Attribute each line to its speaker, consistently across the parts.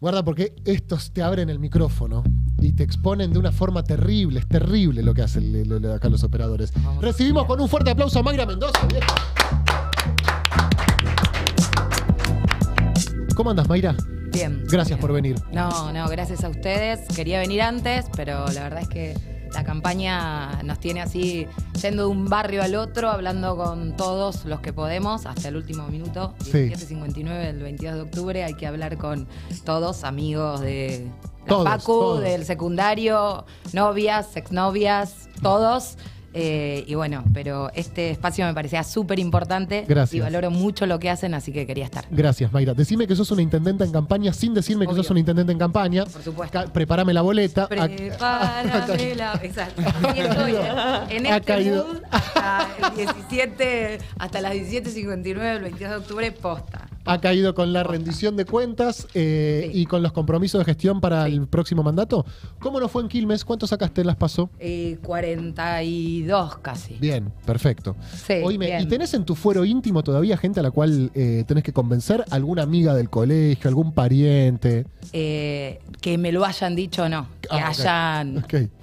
Speaker 1: Guarda, porque estos te abren el micrófono y te exponen de una forma terrible. Es terrible lo que hacen acá los operadores. Recibimos con un fuerte aplauso a Mayra Mendoza. ¿Cómo andas, Mayra? Bien. Gracias por venir.
Speaker 2: No, no, gracias a ustedes. Quería venir antes, pero la verdad es que la campaña nos tiene así yendo de un barrio al otro, hablando con todos los que podemos hasta el último minuto. Sí. 59 del 22 de octubre hay que hablar con todos, amigos de la Pacu, del secundario, novias, exnovias, todos. Eh, y bueno, pero este espacio me parecía súper importante y valoro mucho lo que hacen, así que quería estar.
Speaker 1: Gracias, Mayra. Decime que sos una intendente en campaña sin decirme que sos una intendente en campaña. Por supuesto. prepárame la boleta.
Speaker 2: Prepárame la Exacto. ¿eh? en este ha hasta 17, hasta las 17.59 el 22 de octubre, posta
Speaker 1: ha caído con la rendición de cuentas eh, y con los compromisos de gestión para el próximo mandato. ¿Cómo no fue en Quilmes? ¿Cuántos sacaste las pasó?
Speaker 2: 42 eh, casi. Bien, perfecto. Sí, ¿y tenés
Speaker 1: en tu fuero íntimo todavía gente a la cual eh, tenés que convencer? ¿Alguna amiga del colegio? ¿Algún
Speaker 2: pariente? que me lo hayan dicho no. Que ah, hayan.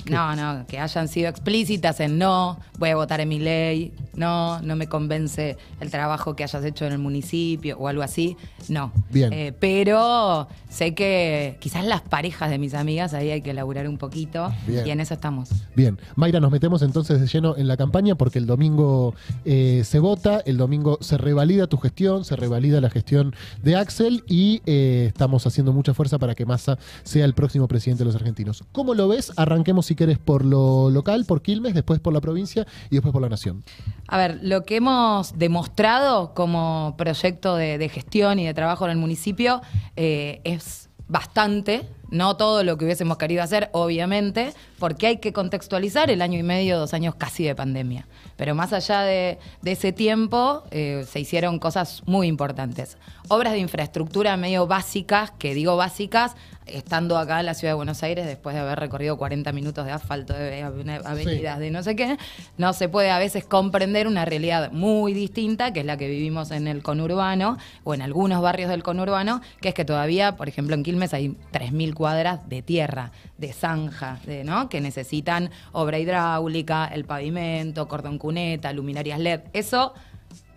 Speaker 2: No, no, que hayan sido explícitas en no, voy a votar en mi ley, no, no me convence el trabajo que hayas hecho en el municipio o algo así sí, no. Bien. Eh, pero sé que quizás las parejas de mis amigas ahí hay que laburar un poquito y en eso estamos.
Speaker 1: Bien. Mayra, nos metemos entonces de lleno en la campaña porque el domingo eh, se vota, el domingo se revalida tu gestión, se revalida la gestión de Axel y eh, estamos haciendo mucha fuerza para que Massa sea el próximo presidente de los argentinos.
Speaker 2: ¿Cómo lo ves?
Speaker 1: Arranquemos si querés por lo local, por Quilmes, después por la provincia y después por la nación.
Speaker 2: A ver, lo que hemos demostrado como proyecto de gestión y de trabajo en el municipio eh, es bastante, no todo lo que hubiésemos querido hacer, obviamente, porque hay que contextualizar el año y medio, dos años casi de pandemia. Pero más allá de, ese tiempo, eh, se hicieron cosas muy importantes. Obras de infraestructura medio básicas, que digo básicas, estando acá en la ciudad de Buenos Aires, después de haber recorrido 40 minutos de asfalto, de avenidas, de no sé qué, no se puede a veces comprender una realidad muy distinta, que es la que vivimos en el conurbano o en algunos barrios del conurbano, que es que todavía, por ejemplo, en Quilmes hay 3.000 cuadras de tierra, de zanja, de, ¿no? que necesitan obra hidráulica, el pavimento, cordón cuneta, luminarias LED. Eso.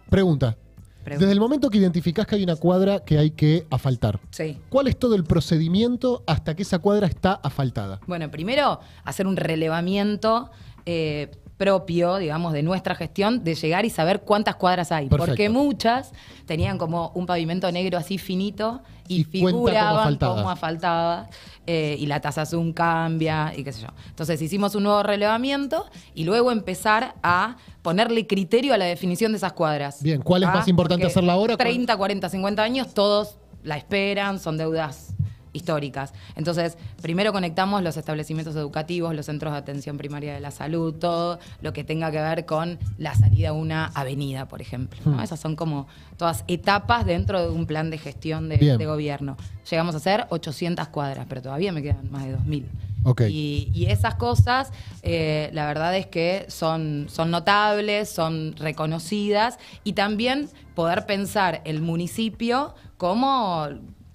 Speaker 1: Pregunta. Desde el momento que identificás que hay una cuadra que hay que asfaltar, sí. ¿cuál es todo el procedimiento hasta que esa cuadra está asfaltada?
Speaker 2: Bueno, primero hacer un relevamiento eh, propio, digamos, de nuestra gestión, de llegar y saber cuántas cuadras hay. Porque muchas tenían como un pavimento negro así finito y, figuraban como asfaltada. Eh, y la tasa Zoom cambia y qué sé yo. Entonces hicimos un nuevo relevamiento y luego empezar a ponerle criterio a la definición de esas cuadras. Bien, ¿cuál es ¿Ah? más importante hacerla ahora? 30, 40, 50 años, todos la esperan, son deudas históricas. Entonces, primero conectamos los establecimientos educativos, los centros de atención primaria de la salud, todo lo que tenga que ver con la salida a una avenida, por ejemplo. Hmm. Esas son como todas etapas dentro de un plan de gestión de, gobierno. Llegamos a hacer 800 cuadras, pero todavía me quedan más de 2.000. Y, esas cosas, eh, la verdad es que son, son notables, son reconocidas y también poder pensar el municipio como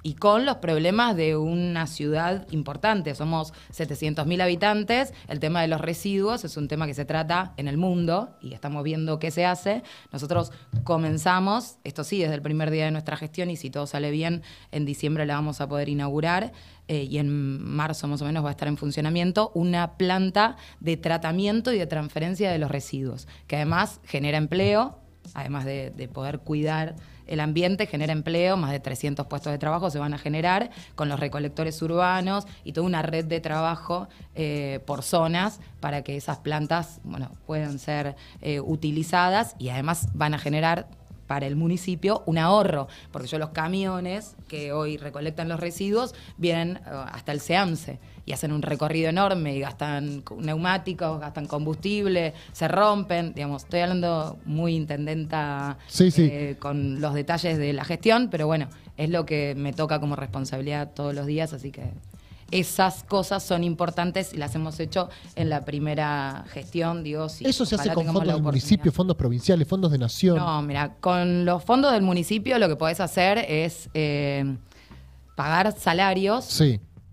Speaker 2: y con los problemas de una ciudad importante. Somos 700.000 habitantes, el tema de los residuos es un tema que se trata en el mundo y estamos viendo qué se hace. Nosotros comenzamos, esto sí, desde el primer día de nuestra gestión y si todo sale bien, en diciembre la vamos a poder inaugurar eh, y en marzo más o menos va a estar en funcionamiento una planta de tratamiento y de transferencia de los residuos, que además genera empleo, además de poder cuidar el ambiente genera empleo, más de 300 puestos de trabajo se van a generar con los recolectores urbanos y toda una red de trabajo eh, por zonas para que esas plantas bueno, puedan ser eh, utilizadas y además van a generar para el municipio un ahorro, porque yo los camiones que hoy recolectan los residuos vienen eh, hasta el SEAMSE y hacen un recorrido enorme y gastan neumáticos, gastan combustible, se rompen, digamos, estoy hablando muy intendenta eh, con los detalles de la gestión, pero bueno, es lo que me toca como responsabilidad todos los días, así que esas cosas son importantes y las hemos hecho en la primera gestión, dios ¿Eso se hace con fondos del
Speaker 1: municipio, fondos provinciales, fondos de nación? No,
Speaker 2: mira, con los fondos del municipio lo que podés hacer es eh, pagar salarios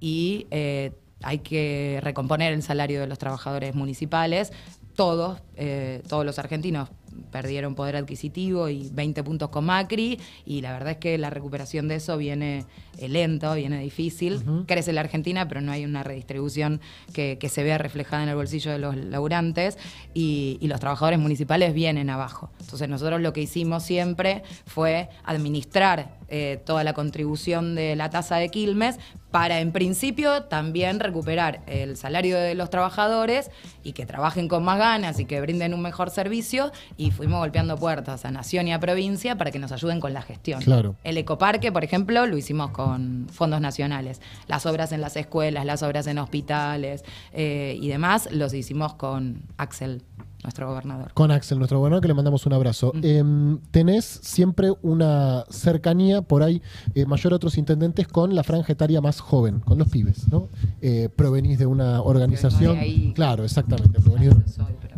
Speaker 2: y... Eh, hay que recomponer el salario de los trabajadores municipales, todos, eh, todos los argentinos perdieron poder adquisitivo y 20 puntos con Macri y la verdad es que la recuperación de eso viene eh, lento, viene difícil. Crece la Argentina, pero no hay una redistribución que, se vea reflejada en el bolsillo de los laburantes y, los trabajadores municipales vienen abajo. Entonces nosotros lo que hicimos siempre fue administrar eh, toda la contribución de la tasa de Quilmes, para en principio también recuperar el salario de los trabajadores y que trabajen con más ganas y que brinden un mejor servicio y fuimos golpeando puertas a Nación y a provincia para que nos ayuden con la gestión. El ecoparque, por ejemplo, lo hicimos con fondos nacionales. Las obras en las escuelas, las obras en hospitales eh, y demás, los hicimos con Axel nuestro gobernador.
Speaker 1: Con Axel, nuestro gobernador, que le mandamos un abrazo. Eh, tenés siempre una cercanía por ahí eh, mayor a otros intendentes con la franja etaria más joven, con los pibes, ¿no? Eh, provenís de una organización. claro, exactamente.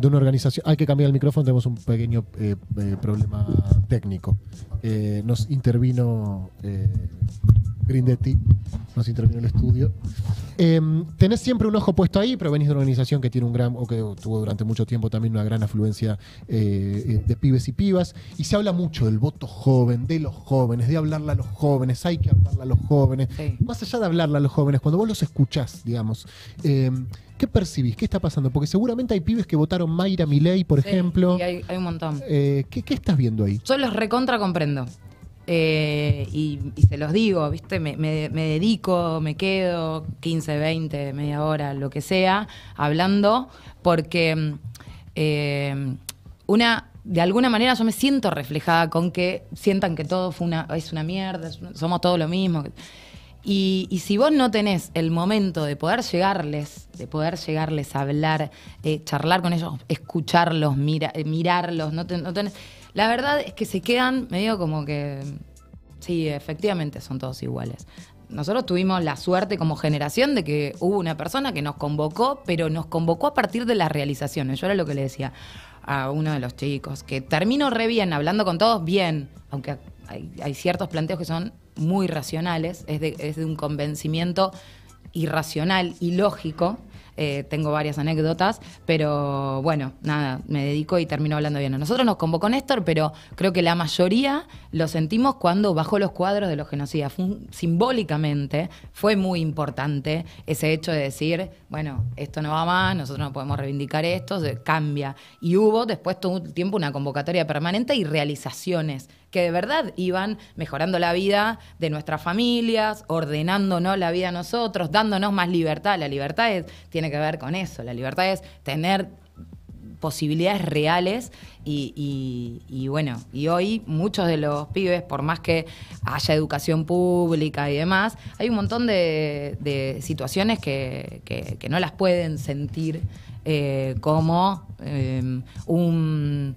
Speaker 1: de una organización. Hay que cambiar el micrófono, tenemos un pequeño eh, problema técnico. nos intervino. Grindetti, nos intervino el estudio. Em, tenés siempre un ojo puesto ahí, pero venís de una organización que tiene un gran, o que tuvo durante mucho tiempo también una gran afluencia eh, de pibes y pibas, y se habla mucho del voto joven, de los jóvenes, de hablarle a los jóvenes, hay que hablarle a los jóvenes. Más allá de hablarle a los jóvenes, cuando vos los escuchás, digamos, em, ¿Qué percibís? ¿Qué está pasando? Porque seguramente hay pibes que votaron Mayra Milei, por ejemplo. Y
Speaker 2: hay, un montón.
Speaker 1: Eh, ¿qué, estás viendo ahí?
Speaker 2: Yo los recontra comprendo. Eh, y, se los digo, ¿viste? Me, dedico, me quedo 15, 20, media hora, lo que sea, hablando, porque eh, una. De alguna manera yo me siento reflejada con que sientan que todo fue una, es una mierda, somos todos lo mismo. Y, si vos no tenés el momento de poder llegarles, de poder llegarles a hablar, eh, charlar con ellos, escucharlos, mirarlos, no tenés la verdad es que se quedan medio como que. Sí, efectivamente son todos iguales. Nosotros tuvimos la suerte como generación de que hubo una persona que nos convocó, pero nos convocó a partir de las realizaciones. Yo era lo que le decía a uno de los chicos, que termino re bien, hablando con todos bien, aunque hay, ciertos planteos que son muy racionales, es de, es de un convencimiento irracional y lógico, eh, tengo varias anécdotas, pero bueno, nada, me dedico y termino hablando bien. A nosotros nos convocó Néstor, pero creo que la mayoría lo sentimos cuando bajó los cuadros de los genocidas. simbólicamente fue muy importante ese hecho de decir, bueno, esto no va más, nosotros no podemos reivindicar esto, cambia. Y hubo después todo un tiempo una convocatoria permanente y realizaciones que de verdad iban mejorando la vida de nuestras familias, ordenándonos la vida a nosotros, dándonos más libertad. La libertad tiene que ver con eso, la libertad es tener posibilidades reales y, bueno, y hoy muchos de los pibes, por más que haya educación pública y demás, hay un montón de, situaciones que, no las pueden sentir eh, como em, un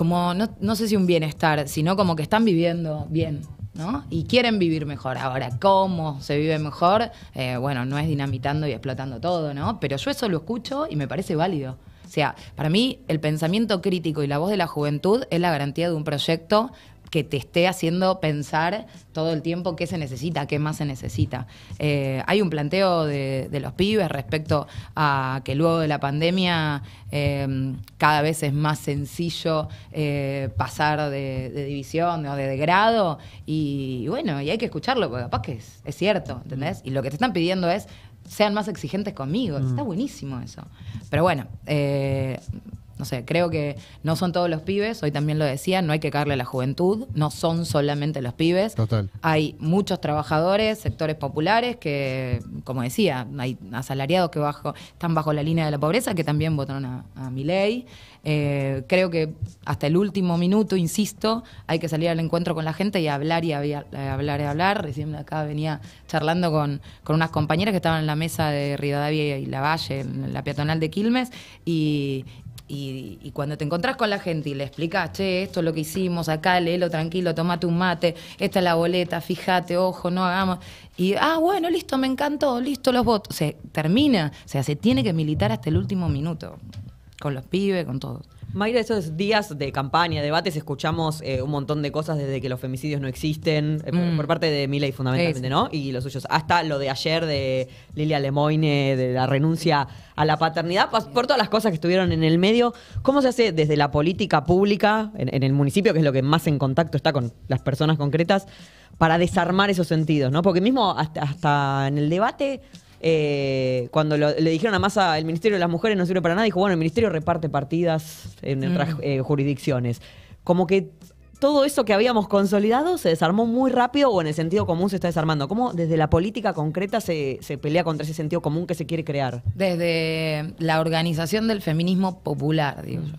Speaker 2: como, no, no sé si un bienestar, sino como que están viviendo bien. ¿no? Y quieren vivir mejor. Ahora, ¿cómo se vive mejor? Eh, bueno, no es dinamitando y explotando todo, ¿no? Pero yo eso lo escucho y me parece válido. O sea, para mí el pensamiento crítico y la voz de la juventud es la garantía de un proyecto que te esté haciendo pensar todo el tiempo qué se necesita, qué más se necesita. Eh, hay un planteo de, los pibes respecto a que luego de la pandemia em, cada vez es más sencillo eh, pasar de, división o de, grado y, bueno, y hay que escucharlo, porque capaz que es, cierto, ¿entendés? Y lo que te están pidiendo es sean más exigentes conmigo, mm. está buenísimo eso. Pero bueno, eh, no sé, creo que no son todos los pibes, hoy también lo decía, no hay que caerle a la juventud, no son solamente los pibes. Total. Hay muchos trabajadores, sectores populares que, como decía, hay asalariados que bajo, están bajo la línea de la pobreza que también votaron a, mi ley. Eh, creo que hasta el último minuto, insisto, hay que salir al encuentro con la gente y hablar y eh, hablar y hablar. Y Recién acá venía charlando con, unas compañeras que estaban en la mesa de Rivadavia y Valle, en la peatonal de Quilmes, y, y, cuando te encontrás con la gente y le explicás, che, esto es lo que hicimos, acá léelo tranquilo, tomate un mate, esta es la boleta, fíjate, ojo, no hagamos. Y, ah, bueno, listo, me encantó, listo los votos. Se termina, o sea, se tiene que militar hasta el último minuto, con los pibes, con todos. Mayra, esos días de campaña, debates, escuchamos eh, un montón de cosas desde que los femicidios no existen, eh, mm. por, parte de Miley fundamentalmente, ¿no? Y los suyos. Hasta lo de ayer de Lilia Lemoine, de la renuncia a la paternidad, por todas las cosas que estuvieron en el medio. ¿Cómo se hace desde la política pública, en, el municipio, que es lo que más en contacto está con las personas concretas, para desarmar esos sentidos, ¿no? Porque mismo hasta en el debate eh, cuando le dijeron a Massa, el Ministerio de las Mujeres no sirve para nada, dijo, bueno, el Ministerio reparte partidas en mm. otras eh, jurisdicciones. Como que todo eso que habíamos consolidado se desarmó muy rápido o en el sentido común se está desarmando. ¿Cómo desde la política concreta se, se, pelea contra ese sentido común que se quiere crear? Desde la organización del feminismo popular, digo yo.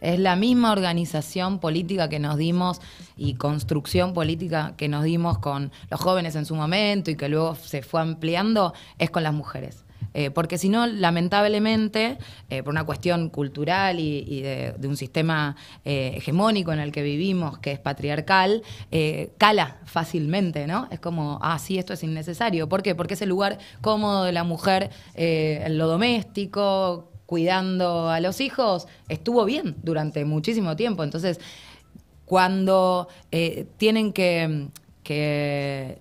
Speaker 2: Es la misma organización política que nos dimos y construcción política que nos dimos con los jóvenes en su momento y que luego se fue ampliando, es con las mujeres. Eh, porque si no, lamentablemente, eh, por una cuestión cultural y, de, un sistema eh, hegemónico en el que vivimos, que es patriarcal, cala fácilmente, ¿no? Es como, ah, sí, esto es innecesario. ¿Por qué? Porque es el lugar cómodo de la mujer en lo doméstico, cuidando a los hijos, estuvo bien durante muchísimo tiempo. Entonces, cuando eh, tienen que,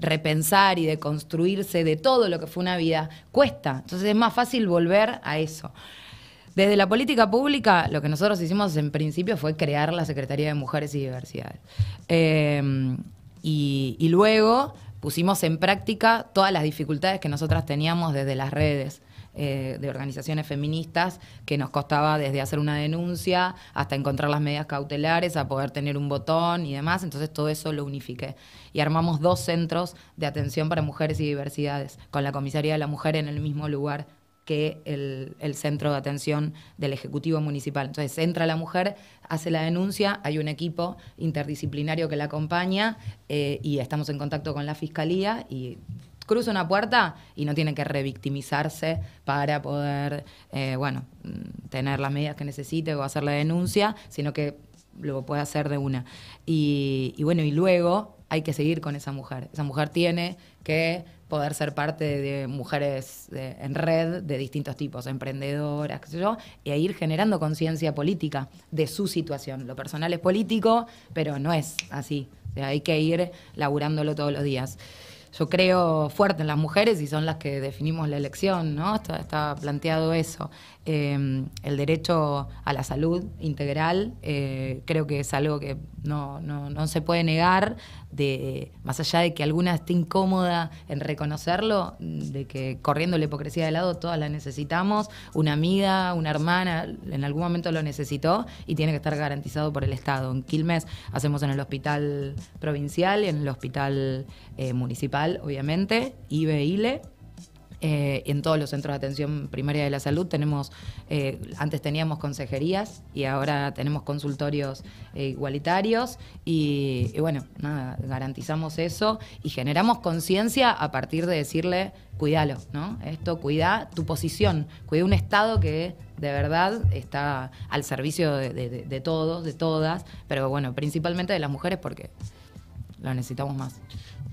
Speaker 2: repensar y deconstruirse de todo lo que fue una vida, cuesta. Entonces es más fácil volver a eso. Desde la política pública, lo que nosotros hicimos en principio fue crear la Secretaría de Mujeres y Diversidad. Em, y, y, luego pusimos en práctica todas las dificultades que nosotras teníamos desde las redes. Eh, de organizaciones feministas que nos costaba desde hacer una denuncia hasta encontrar las medidas cautelares, a poder tener un botón y demás. Entonces todo eso lo unifiqué. Y armamos dos centros de atención para mujeres y diversidades, con la comisaría de la mujer en el mismo lugar que el, centro de atención del Ejecutivo Municipal. Entonces entra la mujer, hace la denuncia, hay un equipo interdisciplinario que la acompaña eh, y estamos en contacto con la Fiscalía y cruza una puerta y no tiene que revictimizarse para poder, eh, bueno, mm, tener las medidas que necesite o hacer la denuncia, sino que lo puede hacer de una. Y, bueno, y luego hay que seguir con esa mujer. Esa mujer tiene que poder ser parte de mujeres en red de distintos tipos, emprendedoras, qué sé yo, e ir generando conciencia política de su situación. Lo personal es político, pero no es así. hay que ir laburándolo todos los días yo creo fuerte en las mujeres y son las que definimos la elección, ¿no? Está, está planteado eso. Em, el derecho a la salud integral eh, creo que es algo que no, se puede negar, de, más allá de que alguna esté incómoda en reconocerlo, de que corriendo la hipocresía de lado todas la necesitamos, una amiga, una hermana, en algún momento lo necesitó y tiene que estar garantizado por el Estado. En Quilmes hacemos en el hospital provincial y en el hospital eh, municipal, obviamente, IBE-ILE eh, en todos los centros de atención primaria de la salud tenemos, eh, antes teníamos consejerías y ahora tenemos consultorios eh, igualitarios y, bueno, nada, garantizamos eso y generamos conciencia a partir de decirle, cuídalo, ¿no? Esto cuida tu posición, cuida un Estado que de verdad está al servicio de, de todos, de todas, pero bueno, principalmente de las mujeres porque la necesitamos más.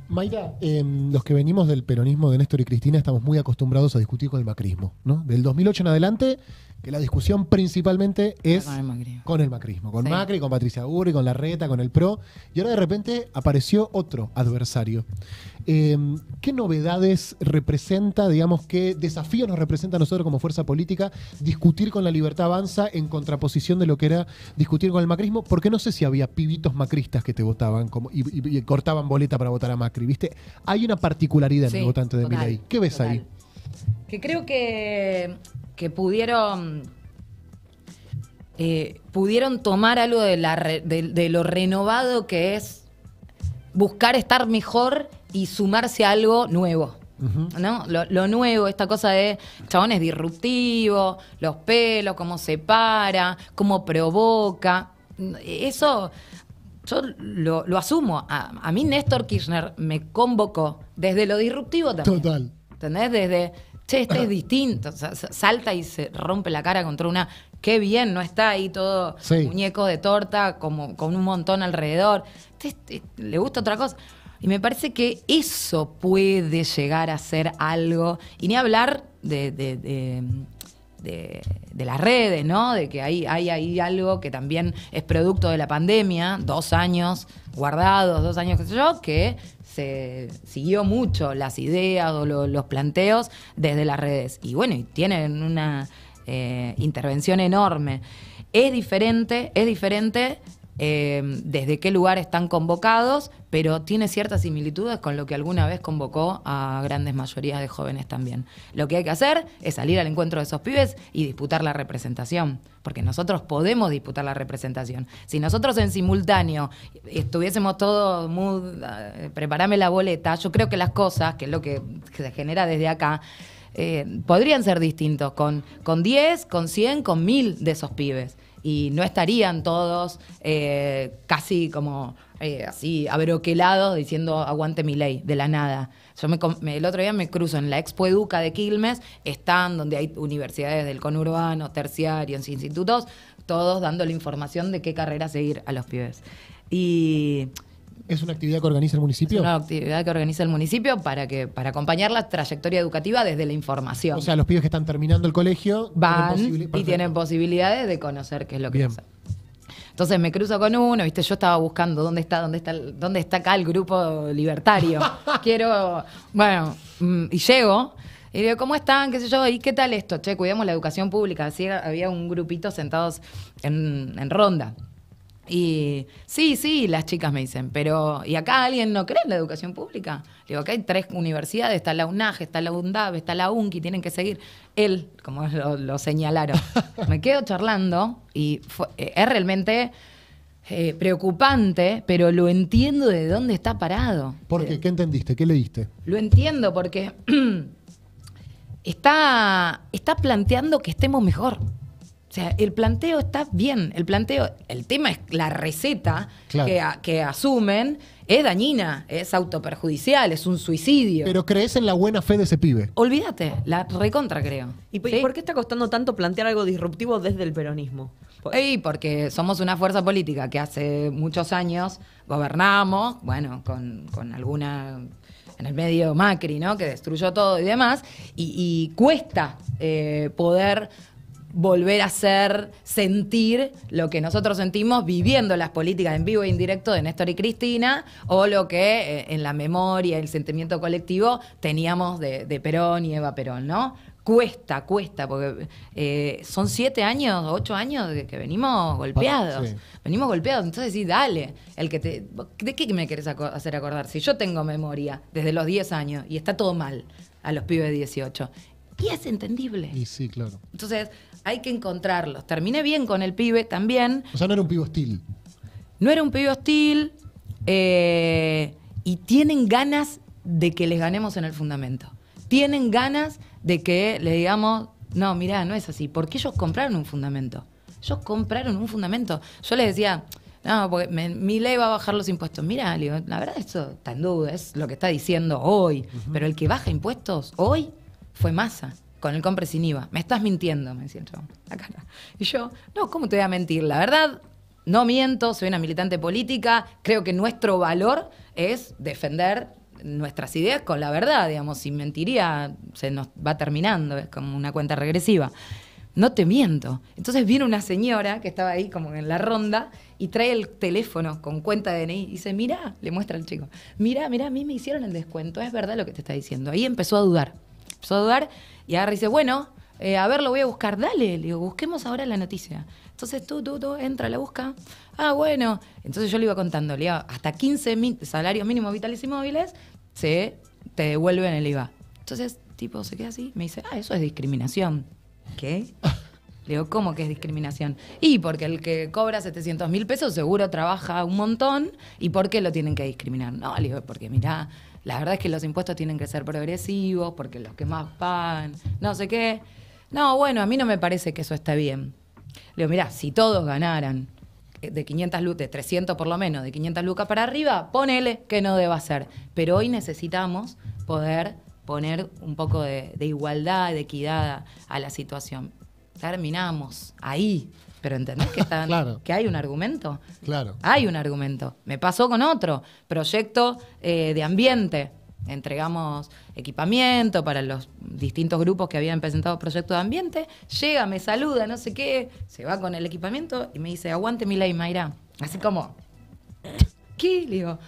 Speaker 1: Mayra, em, los que venimos del peronismo de Néstor y Cristina estamos muy acostumbrados a discutir con el macrismo, ¿no? Del 2008 en adelante que la discusión principalmente es con el, macrismo, con, Macri, con Patricia Uri, con la reta, con el PRO, y ahora de repente apareció otro adversario. Em, ¿Qué novedades representa, digamos, qué desafío nos representa a nosotros como fuerza política discutir con la libertad avanza en contraposición de lo que era discutir con el macrismo? Porque no sé si había pibitos macristas que te votaban como, y, cortaban boleta para votar a Macri, ¿viste? Hay una particularidad en el votante de Milei. ¿Qué ves ahí?
Speaker 2: que creo que, que pudieron, eh, pudieron tomar algo de, la, de, lo renovado que es buscar estar mejor y sumarse a algo nuevo. ¿No? Lo, nuevo, esta cosa de chabones disruptivo, los pelos, cómo se para, cómo provoca. Eso yo lo, asumo. A, a, mí Néstor Kirchner me convocó desde lo disruptivo también. Total. ¿Entendés? Desde, che, este es distinto. salta y se rompe la cara contra una, qué bien, no está ahí todo muñeco de torta como, con un montón alrededor. Este, este, le gusta otra cosa. Y me parece que eso puede llegar a ser algo. Y ni hablar de, de, de las redes, ¿no? De que hay, hay ahí algo que también es producto de la pandemia, dos años guardados, dos años, que sé yo, que se siguió mucho las ideas o los planteos desde las redes. Y bueno, y tienen una eh, intervención enorme. Es diferente, es diferente Em, desde qué lugar están convocados, pero tiene ciertas similitudes con lo que alguna vez convocó a grandes mayorías de jóvenes también. Lo que hay que hacer es salir al encuentro de esos pibes y disputar la representación, porque nosotros podemos disputar la representación. Si nosotros en simultáneo estuviésemos todos, preparando eh, preparame la boleta, yo creo que las cosas, que es lo que se genera desde acá, eh, podrían ser distintos, con, con 10, con 100, con 1000 de esos pibes y no estarían todos eh, casi como eh, así abroquelados diciendo aguante mi ley de la nada. Yo el otro día me cruzo en la Expo Educa de Quilmes, están donde hay universidades del conurbano, terciarios, institutos, todos dando la información de qué carrera seguir a los pibes. Y
Speaker 1: ¿Es una actividad que organiza el municipio? Es una
Speaker 2: actividad que organiza el municipio para que para acompañar la trayectoria educativa desde la información. O sea, los pibes que están terminando el colegio van y tienen posibilidades de conocer qué es lo que pasa. Entonces me cruzo con uno, viste, yo estaba buscando dónde está, dónde está, dónde está acá el grupo libertario. Quiero, bueno, mm, y llego y digo, ¿cómo están? ¿Qué sé yo? ¿Y qué tal esto? Che, cuidemos la educación pública. Así había un grupito sentados en ronda. Y sí, sí, las chicas me dicen, pero ¿y acá alguien no cree en la educación pública? Le digo, acá hay tres universidades, está la UNAG, está la UNDAV, está la UNCI, tienen que seguir. Él, como lo, señalaron, me quedo charlando y eh, es realmente eh, preocupante, pero lo entiendo de dónde está parado. ¿Por qué? ¿Qué entendiste? ¿Qué leíste? Lo entiendo porque está, está planteando que estemos mejor. O sea, el planteo está bien, el planteo, el tema es la receta que, asumen, es dañina, es autoperjudicial, es un suicidio. Pero crees en la buena fe de ese pibe. Olvídate, la recontra creo. ¿Y por qué está costando tanto plantear algo disruptivo desde el peronismo? porque somos una fuerza política que hace muchos años gobernamos, bueno, con, alguna en el medio Macri, ¿no? Que destruyó todo y demás, y, cuesta eh, poder volver a hacer sentir lo que nosotros sentimos viviendo las políticas en vivo e indirecto de Néstor y Cristina, o lo que eh, en la memoria, el sentimiento colectivo teníamos de, Perón y Eva Perón, ¿no? cuesta, cuesta, porque eh, son siete años, ocho años que, venimos golpeados. Venimos golpeados. Entonces sí, dale. El que te, ¿De qué me querés hacer acordar? Si yo tengo memoria desde los 10 años y está todo mal a los pibes de 18. Y es entendible. Y sí, claro. Entonces, hay que encontrarlos. Terminé bien con el pibe también. O sea, no era un pibe hostil. No era un pibe hostil. Eh, y tienen ganas de que les ganemos en el fundamento. Tienen ganas de que le digamos, no, mirá, no es así. Porque ellos compraron un fundamento. Ellos compraron un fundamento. Yo les decía, no, porque mi ley va a bajar los impuestos. Mira, la verdad esto está en duda, es lo que está diciendo hoy. Pero el que baja impuestos hoy fue Massa con el compre sin IVA. Me estás mintiendo, me decía Y yo, no, ¿cómo te voy a mentir? La verdad, no miento, soy una militante política, creo que nuestro valor es defender nuestras ideas con la verdad, digamos, sin mentiría se nos va terminando, es como una cuenta regresiva. No te miento. Entonces viene una señora que estaba ahí como en la ronda y trae el teléfono con cuenta de DNI y dice, mira, le muestra al chico, mira, mira, a mí me hicieron el descuento, es verdad lo que te está diciendo. Ahí empezó a dudar y agarra y dice, bueno, eh, a ver, lo voy a buscar, dale, le digo, busquemos ahora la noticia. Entonces tú, tú, tú, entra, la busca. Ah, bueno. Entonces yo le iba contando, le iba hasta 15 mil salarios mínimos vitales y móviles, se te devuelven el IVA. Entonces, tipo, se queda así, me dice, ah, eso es discriminación. ¿Qué? Le digo, ¿cómo que es discriminación? Y porque el que cobra 700 mil pesos seguro trabaja un montón, ¿y por qué lo tienen que discriminar? No, le digo, porque mirá, la verdad es que los impuestos tienen que ser progresivos, porque los que más pagan, no sé qué. No, bueno, a mí no me parece que eso está bien. Le digo, mirá, si todos ganaran eh, de 500 lucas, de 300 por lo menos, de 500 lucas para arriba, ponele que no deba ser. Pero hoy necesitamos poder poner un poco de, igualdad, de equidad a la situación terminamos ahí. Pero entendés que, están, que hay un argumento. Claro. Hay un argumento. Me pasó con otro proyecto eh, de ambiente. Entregamos equipamiento para los distintos grupos que habían presentado proyectos de ambiente. Llega, me saluda, no sé qué, se va con el equipamiento y me dice, aguante mi ley, Mayra. Así como, ¿qué? digo,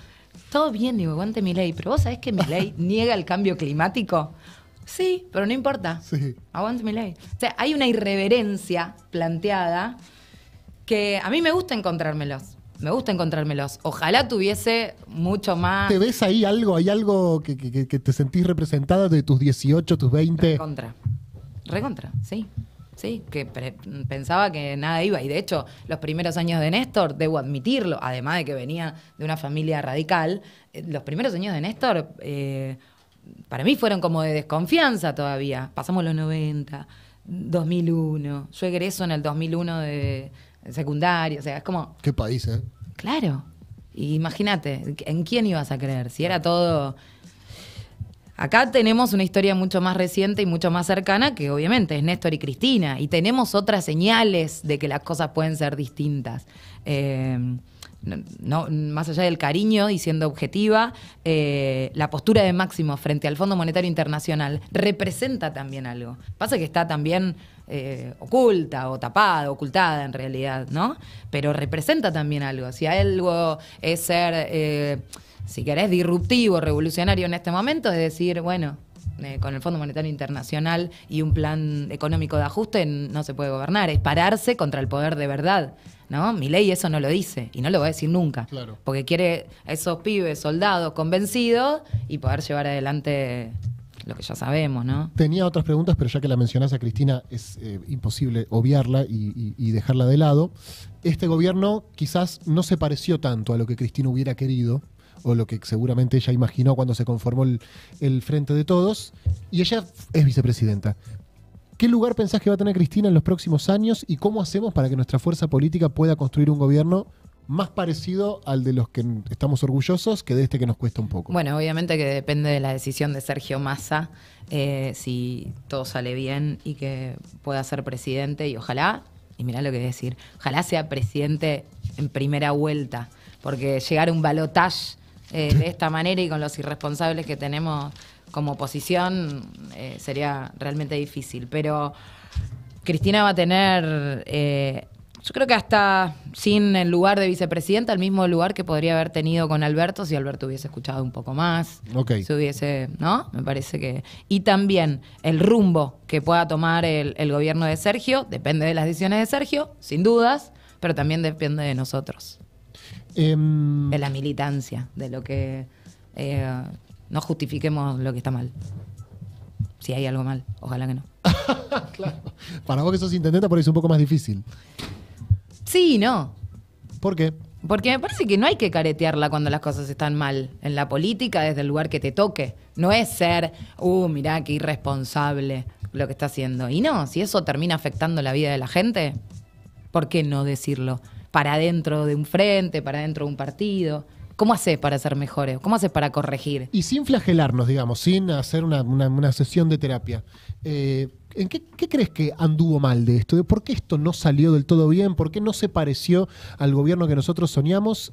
Speaker 2: todo bien, digo, aguante mi ley, pero vos sabés que mi ley niega el cambio climático. Sí, pero no importa. Sí. Aguante mi ley. O sea, hay una irreverencia planteada que a mí me gusta encontrármelos. Me gusta encontrármelos. Ojalá tuviese mucho más. ¿Te ves
Speaker 1: ahí algo? ¿Hay algo que, te sentís representada de tus 18, tus 20? Recontra.
Speaker 2: Recontra, sí. Sí, que pensaba que nada iba. Y de hecho, los primeros años de Néstor, debo admitirlo, además de que venía de una familia radical, eh, los primeros años de Néstor. Eh, para mí fueron como de desconfianza todavía. Pasamos los 90, 2001. Yo egreso en el 2001 de, secundaria, O sea, es como. Qué país, ¿eh? Claro. Imagínate, ¿en quién ibas a creer? Si era todo. Acá tenemos una historia mucho más reciente y mucho más cercana, que obviamente es Néstor y Cristina, y tenemos otras señales de que las cosas pueden ser distintas. Eh, no, más allá del cariño y siendo objetiva, eh, la postura de Máximo frente al Fondo Monetario Internacional representa también algo. Pasa que está también eh, oculta o tapada, ocultada en realidad, ¿no? Pero representa también algo. Si algo es ser, eh, si querés, disruptivo, revolucionario en este momento, es decir, bueno, con el Fondo Monetario Internacional y un plan económico de ajuste no se puede gobernar, es pararse contra el poder de verdad. ¿no? Mi ley eso no lo dice y no lo va a decir nunca. Porque quiere a esos pibes, soldados, convencidos y poder llevar adelante lo que ya sabemos, ¿no?
Speaker 1: Tenía otras preguntas, pero ya que la mencionás a Cristina, es eh, imposible obviarla y, dejarla de lado. Este gobierno quizás no se pareció tanto a lo que Cristina hubiera querido o lo que seguramente ella imaginó cuando se conformó el, el Frente de Todos, y ella es vicepresidenta. ¿Qué lugar pensás que va a tener Cristina en los próximos años y cómo hacemos para que nuestra fuerza política pueda construir un gobierno más parecido al de los que estamos orgullosos que de este que nos cuesta un poco?
Speaker 2: Bueno, obviamente que depende de la decisión de Sergio Massa, eh, si todo sale bien y que pueda ser presidente y ojalá, y mirá lo que voy decir, ojalá sea presidente en primera vuelta, porque llegar a un balotage eh, de esta manera y con los irresponsables que tenemos como oposición eh, sería realmente difícil. Pero Cristina va a tener, eh, yo creo que hasta sin el lugar de vicepresidenta, el mismo lugar que podría haber tenido con Alberto si Alberto hubiese escuchado un poco más. Ok. Si hubiese, ¿no? Me parece que. Y también el rumbo que pueda tomar el, gobierno de Sergio depende de las decisiones de Sergio, sin dudas, pero también depende de nosotros. Em, de la militancia, de lo que. Eh, no justifiquemos lo que está mal. Si hay algo mal, ojalá que no.
Speaker 1: Para vos que sos intendente, por eso es un poco más difícil.
Speaker 2: Sí, no. ¿Por qué? Porque me parece que no hay que caretearla cuando las cosas están mal. En la política, desde el lugar que te toque. No es ser, uh, mirá qué irresponsable lo que está haciendo. Y no, si eso termina afectando la vida de la gente, ¿por qué no decirlo? Para dentro de un frente, para dentro de un partido. ¿Cómo haces para ser mejores? ¿Cómo haces para corregir?
Speaker 1: Y sin flagelarnos, digamos, sin hacer una, sesión de terapia. Eh, ¿En qué, crees que anduvo mal de esto? ¿Por qué esto no salió del todo bien? ¿Por qué no se pareció al gobierno que nosotros soñamos?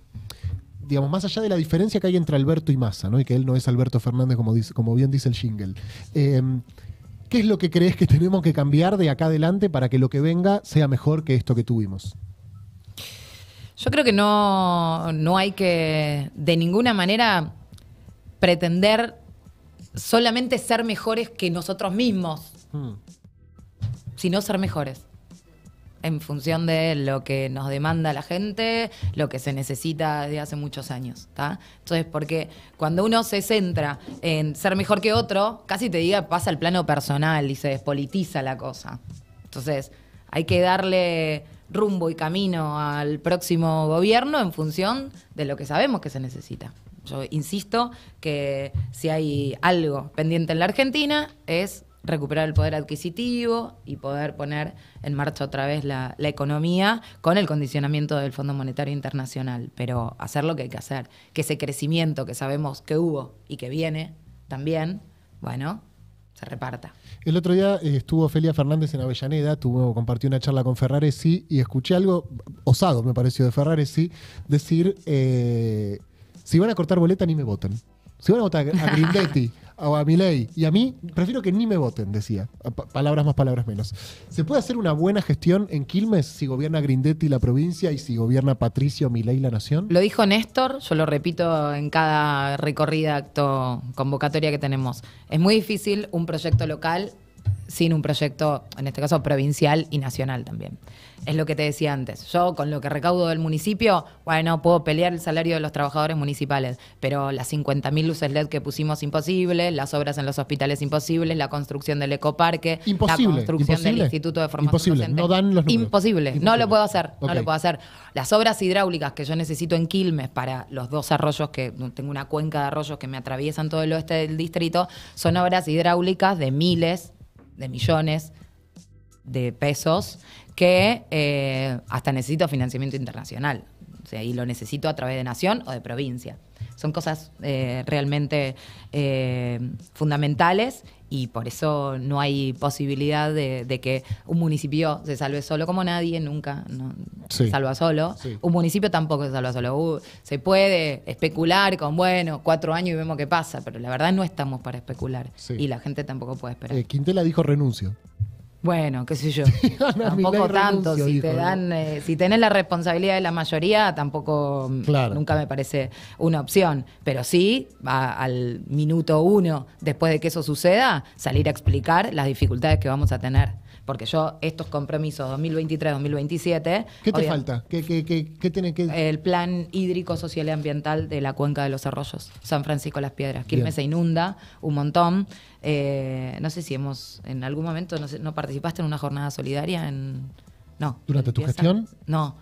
Speaker 1: Digamos, más allá de la diferencia que hay entre Alberto y Massa, Y que él no es Alberto Fernández, como, bien dice el shingle. Em, ¿Qué es lo que crees que tenemos que cambiar de acá adelante para que lo que venga sea mejor que esto que tuvimos?
Speaker 2: Yo creo que no, hay que de ninguna manera pretender solamente ser mejores que nosotros mismos, hmm. sino ser mejores en función de lo que nos demanda la gente, lo que se necesita desde hace muchos años. Entonces, porque cuando uno se centra en ser mejor que otro, casi te diga pasa al plano personal y se despolitiza la cosa. Entonces, hay que darle rumbo y camino al próximo gobierno en función de lo que sabemos que se necesita. Yo insisto que si hay algo pendiente en la Argentina es recuperar el poder adquisitivo y poder poner en marcha otra vez la, economía con el condicionamiento del Fondo Monetario Internacional, pero hacer lo que hay que hacer, que ese crecimiento que sabemos que hubo y que viene también, bueno, se reparta.
Speaker 1: El otro día eh, estuvo Felia Fernández en Avellaneda, tuvo, compartió una charla con Ferraresi y escuché algo osado, me pareció, de sí decir, eh, si van a cortar boleta, ni me votan. Si van a votar a Grindetti o a Milei y a mí, prefiero que ni me voten, decía. Palabras más, palabras menos. ¿Se puede hacer una buena gestión en Quilmes si gobierna Grindetti la provincia y si gobierna Patricio ley, la nación?
Speaker 2: Lo dijo Néstor, yo lo repito en cada recorrida, acto, convocatoria que tenemos. Es muy difícil un proyecto local sin un proyecto, en este caso provincial y nacional también. Es lo que te decía antes. Yo con lo que recaudo del municipio, bueno, puedo pelear el salario de los trabajadores municipales, pero las 50.000 luces LED que pusimos imposible, las obras en los hospitales imposibles, la construcción del ecoparque, la construcción del Instituto de Formación imposible, No dan los Imposible, no lo puedo hacer, no lo puedo hacer. Las obras hidráulicas que yo necesito en Quilmes para los dos arroyos que tengo una cuenca de arroyos que me atraviesan todo el oeste del distrito, son obras hidráulicas de miles de millones de pesos que eh, hasta necesito financiamiento internacional. O sea, y lo necesito a través de nación o de provincia. Son cosas eh, realmente eh, fundamentales y por eso no hay posibilidad de, que un municipio se salve solo como nadie, nunca se salva solo. Un municipio tampoco se salva solo. Uh, se puede especular con, bueno, cuatro años y vemos qué pasa, pero la verdad no estamos para especular y la gente tampoco puede esperar.
Speaker 1: Eh, Quintela dijo renuncio.
Speaker 2: Bueno, qué sé yo. tampoco tanto. si, te eh, tenés la responsabilidad de la mayoría, tampoco nunca me parece una opción. Pero sí, al minuto uno, después de que eso suceda, salir a explicar las dificultades que vamos a tener porque yo estos compromisos 2023-2027... ¿Qué te falta? ¿Qué, qué, tiene que...? El plan hídrico, social y ambiental de la cuenca de los arroyos, San Francisco Las Piedras. Quilmes se inunda un montón. Eh, no sé si hemos, en algún momento, no, ¿no participaste en una jornada solidaria en... No.
Speaker 1: ¿Durante tu gestión?
Speaker 2: No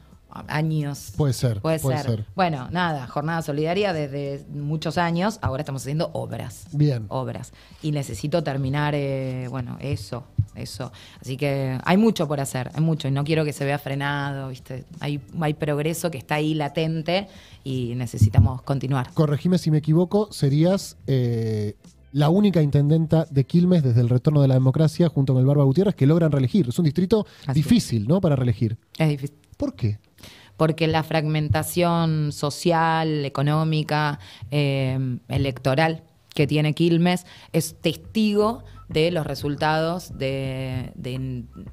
Speaker 2: años. Puede ser. Puede, ser. Bueno, nada, jornada solidaria desde muchos años. Ahora estamos haciendo obras. Bien. Obras. Y necesito terminar, eh, bueno, eso, eso. Así que hay mucho por hacer, hay mucho. Y no quiero que se vea frenado, ¿viste? Hay, hay progreso que está ahí latente y necesitamos continuar.
Speaker 1: Corregime si me equivoco, serías. Eh, la única intendenta de Quilmes desde el retorno de la democracia, junto con el Barba Gutiérrez, que logran reelegir. Es un distrito difícil, ¿no? Para reelegir.
Speaker 2: Es difícil ¿Por qué? Porque la fragmentación social, económica, em, electoral que tiene Quilmes es testigo de los resultados de,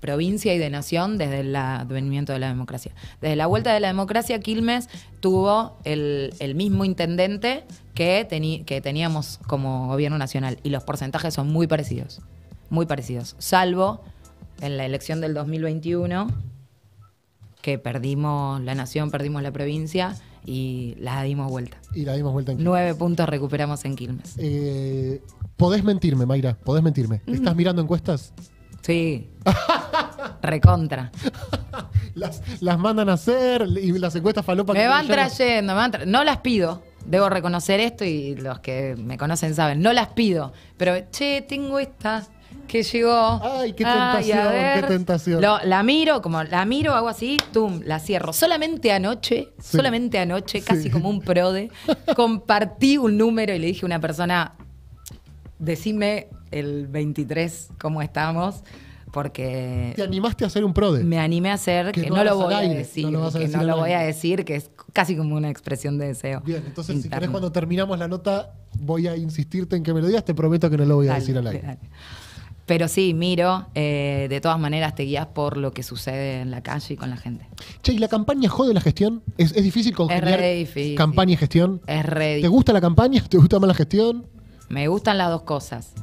Speaker 2: provincia y de nación desde el advenimiento de la democracia. Desde la vuelta de la democracia, Quilmes tuvo el, mismo intendente que, que teníamos como gobierno nacional y los porcentajes son muy parecidos, muy parecidos, salvo en la elección del 2021 que perdimos la nación, perdimos la provincia y la dimos vuelta. Y la dimos vuelta en Quilmes. Nueve puntos recuperamos en Quilmes. Eh,
Speaker 1: podés mentirme, Mayra, podés mentirme.
Speaker 2: Mm. ¿Estás mirando encuestas? Sí. Recontra. las, mandan a hacer y las encuestas falopan. Me van trayendo, me van no las pido. Debo reconocer esto y los que me conocen saben, no las pido. Pero, che, tengo estas que llegó. Ay, qué tentación, qué tentación. la miro, como la miro, hago así, tum, la cierro. Solamente anoche, solamente anoche, casi como un prode, compartí un número y le dije a una persona, decime el 23 cómo estamos porque... ¿Te animaste a hacer un prode? Me animé a hacer, que, no, lo voy a decir, que voy a decir, que es casi como una expresión de deseo. Bien, entonces si querés cuando
Speaker 1: terminamos la nota voy a insistirte en que me lo digas, te prometo que no lo voy a decir al aire.
Speaker 2: Pero sí, miro, eh, de todas maneras te guías por lo que sucede en la calle y con la gente.
Speaker 1: Che, ¿y la campaña jode la gestión? ¿Es, es difícil congeniar es campaña y gestión? Es re ¿Te gusta la campaña? ¿Te gusta más la gestión?
Speaker 2: Me gustan las dos cosas.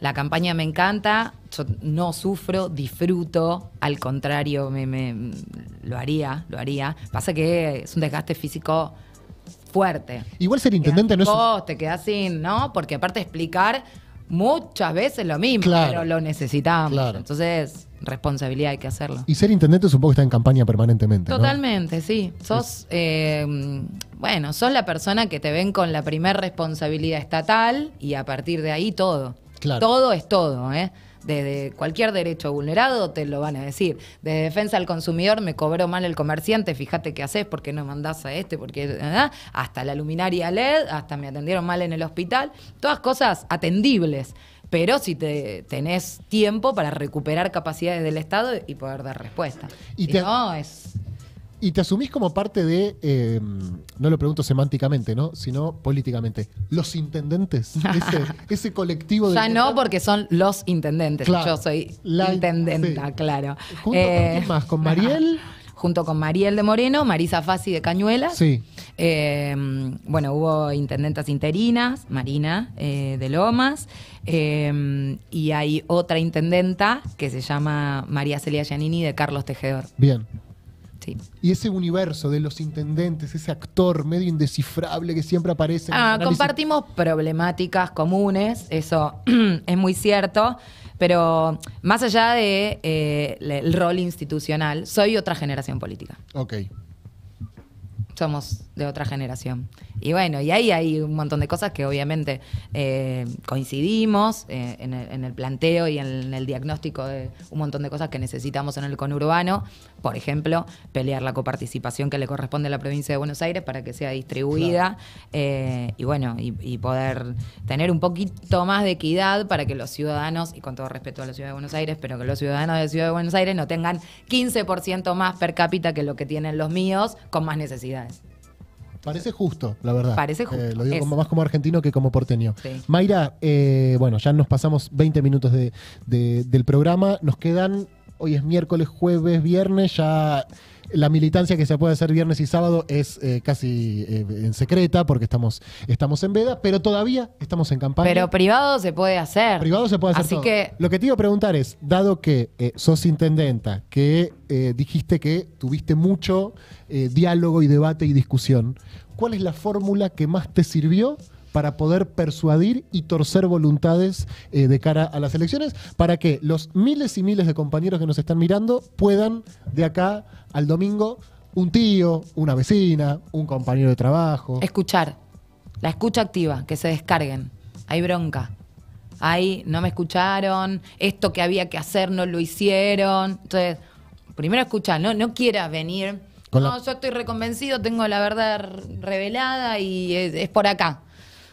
Speaker 2: La campaña me encanta, yo no sufro, disfruto, al contrario, me, lo haría, lo haría. Pasa que es un desgaste físico fuerte. Igual ser intendente no es. te quedas sin, ¿no? Porque aparte explicar muchas veces lo mismo, pero lo necesitamos. Entonces, responsabilidad hay que hacerlo.
Speaker 1: Y ser intendente supongo que está en campaña permanentemente.
Speaker 2: Totalmente, sí. Sos, eh, bueno, sos la persona que te ven con la primera responsabilidad estatal y a partir de ahí todo. Todo es todo, ¿eh? Desde cualquier derecho vulnerado te lo van a decir. Desde defensa al consumidor me cobró mal el comerciante, fíjate qué haces, porque no mandás a este, porque hasta la luminaria LED, hasta me atendieron mal en el hospital, todas cosas atendibles pero si te, tenés tiempo para recuperar capacidades del Estado y poder dar respuesta. Y no, es
Speaker 1: y te asumís como parte de, em, no lo pregunto semánticamente, ¿no? Sino políticamente. Los intendentes.
Speaker 2: Ese, colectivo de. Ya no, porque son los intendentes. Yo soy la intendenta, claro. Junto eh, más, con Mariel. Junto con Mariel de Moreno, Marisa Fassi de Cañuela. Sí. Em, bueno, hubo intendentas interinas, Marina eh, de Lomas. Em, y hay otra intendenta que se llama María Celia Giannini de Carlos Tejedor.
Speaker 1: Bien. Y ese universo de los intendentes, ese actor medio indescifrable que siempre
Speaker 2: aparece. En ah, compartimos problemáticas comunes, eso es muy cierto, pero más allá del eh, rol institucional, soy otra generación política. Ok. Somos de otra generación. Y bueno, y ahí hay un montón de cosas que obviamente eh, coincidimos eh, en, el, planteo y en el diagnóstico de un montón de cosas que necesitamos en el conurbano. Por ejemplo, pelear la coparticipación que le corresponde a la provincia de Buenos Aires para que sea distribuida eh, y bueno, y, y, poder tener un poquito más de equidad para que los ciudadanos, y con todo respeto a la ciudad de Buenos Aires, pero que los ciudadanos de la ciudad de Buenos Aires no tengan 15% más per cápita que lo que tienen los míos con más necesidades. Parece
Speaker 1: justo, la verdad. Parece eh, justo. lo digo como, más como argentino que como porteño. Mayra, eh, bueno, ya nos pasamos 20 minutos del programa. Nos quedan hoy es miércoles, jueves, viernes, ya la militancia que se puede hacer viernes y sábado es eh, casi eh, en secreta porque estamos, estamos en veda, pero todavía estamos en campaña. Pero
Speaker 2: privado se puede hacer. Privado se puede hacer. Así que.
Speaker 1: Lo que te iba a preguntar es: dado que eh, sos intendenta, que dijiste que tuviste mucho diálogo y debate y discusión, ¿cuál es la fórmula que más te sirvió? para poder persuadir y torcer voluntades eh, de cara a las elecciones, para que los miles y miles de compañeros que nos están mirando puedan de acá al domingo un tío, una vecina, un compañero de trabajo.
Speaker 2: Escuchar, la escucha activa, que se descarguen. Hay bronca. Hay, no me escucharon, esto que había que hacer no lo hicieron. Entonces, primero escucha, no, no venir. no, yo estoy reconvencido, tengo la verdad revelada y es por acá.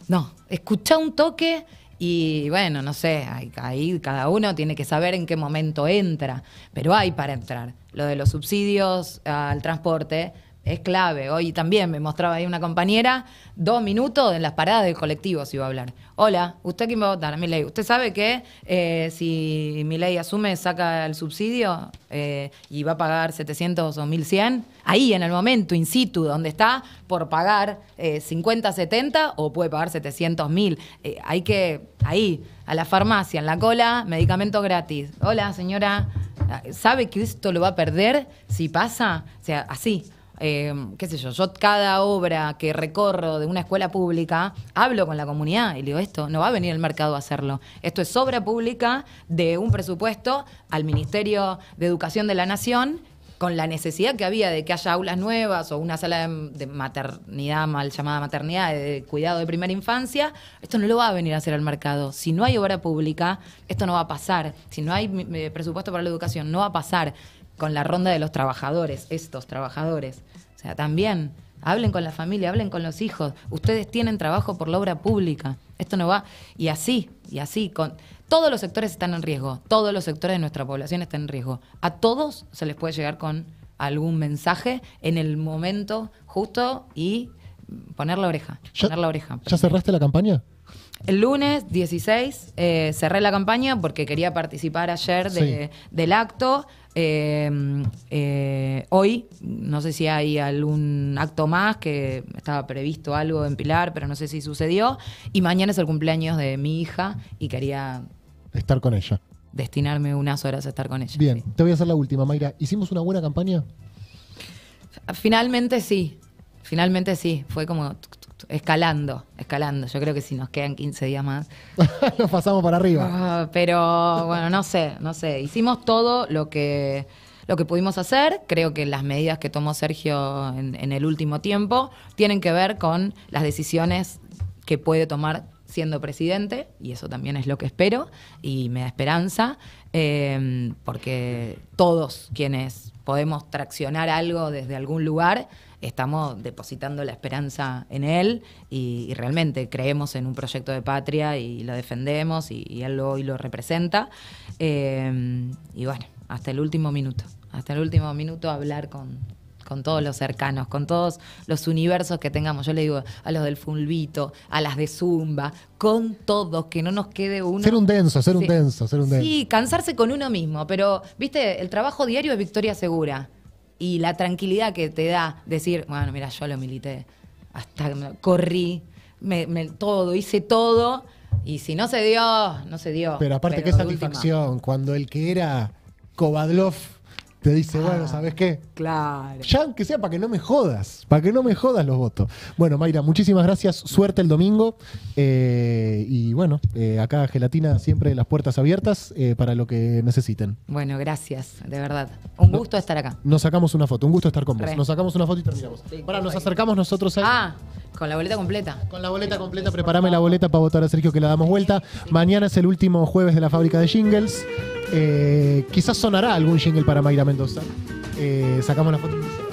Speaker 2: No, escucha un toque y bueno, no sé, ahí cada uno tiene que saber en qué momento entra, pero hay para entrar. Lo de los subsidios al transporte es clave. Hoy también me mostraba ahí una compañera, dos minutos en las paradas del colectivo si iba a hablar. Hola, ¿usted quién va a votar? ley. ¿Usted sabe que eh, si si ley asume, saca el subsidio eh, y va a pagar 700 o 1100? Ahí, en el momento, in situ, donde está, por pagar 50, eh, 70 o puede pagar 700, mil hay que, ahí, a la farmacia, en la cola, medicamento gratis. Hola, señora. ¿Sabe que esto lo va a perder si pasa? O sea, así, Em, qué sé yo, yo cada obra que recorro de una escuela pública, hablo con la comunidad y digo, esto no va a venir el mercado a hacerlo. Esto es obra pública de un presupuesto al Ministerio de Educación de la Nación con la necesidad que había de que haya aulas nuevas o una sala de maternidad, mal llamada maternidad, de cuidado de primera infancia, esto no lo va a venir a hacer al mercado. Si no hay obra pública, esto no va a pasar. Si no hay eh, presupuesto para la educación, no va a pasar con la ronda de los trabajadores, estos trabajadores también. Hablen con la familia, hablen con los hijos. Ustedes tienen trabajo por la obra pública. Esto no va. Y así, y así, con todos los sectores están en riesgo. Todos los sectores de nuestra población están en riesgo. A todos se les puede llegar con algún mensaje en el momento justo y poner la oreja. Poner la oreja. ¿Ya
Speaker 1: cerraste la campaña?
Speaker 2: El lunes 16 eh, cerré la campaña porque quería participar ayer del acto. Eh, eh, hoy, no sé si hay algún acto más, que estaba previsto algo en Pilar, pero no sé si sucedió. Y mañana es el cumpleaños de mi hija y quería...
Speaker 1: Estar con ella.
Speaker 2: Destinarme unas horas a estar con ella.
Speaker 1: Bien, te voy a hacer la última, Mayra. ¿Hicimos una buena campaña?
Speaker 2: Finalmente sí. Finalmente sí, fue como escalando, escalando. Yo creo que si nos quedan 15 días más. nos pasamos para arriba. Ah, pero bueno, no sé, no sé. Hicimos todo lo que, lo que pudimos hacer. Creo que las medidas que tomó Sergio en, el último tiempo tienen que ver con las decisiones que puede tomar siendo presidente, y eso también es lo que espero, y me da esperanza, em, porque todos quienes podemos traccionar algo desde algún lugar, estamos depositando la esperanza en él y, realmente creemos en un proyecto de patria y lo defendemos y, él lo, hoy lo representa. Eh, y bueno, hasta el último minuto, hasta el último minuto hablar con, todos los cercanos, con todos los universos que tengamos. Yo le digo a los del fulvito, a las de zumba, con todos, que no nos quede uno. Ser un denso, ser un denso, ser un denso. Sí, cansarse con uno mismo, pero, viste, el trabajo diario es victoria segura y la tranquilidad que te da decir, bueno, mira, yo lo milité, hasta corrí, me, todo, hice todo, y si no se dio, no se dio. Pero aparte, qué satisfacción,
Speaker 1: cuando el que era Kovadlov te dice, bueno, ah, ¿sabes qué? Claro. Ya que sea para que no me jodas, para que no me jodas los votos. Bueno, Mayra, muchísimas gracias, suerte el domingo. Eh, y bueno, eh, acá Gelatina siempre las puertas abiertas eh, para lo que necesiten.
Speaker 2: Bueno, gracias, de verdad. Un gusto estar acá.
Speaker 1: Nos sacamos una foto, un gusto estar con vos. Nos sacamos una foto y terminamos.
Speaker 2: Ahora nos acercamos nosotros a... Ah, con la boleta completa.
Speaker 1: Con la boleta completa, prepárame la boleta para votar a Sergio que la damos vuelta. Mañana es el último jueves de la fábrica de jingles. Eh, quizás sonará algún jingle para Mayra Mendoza. Eh, sacamos la foto.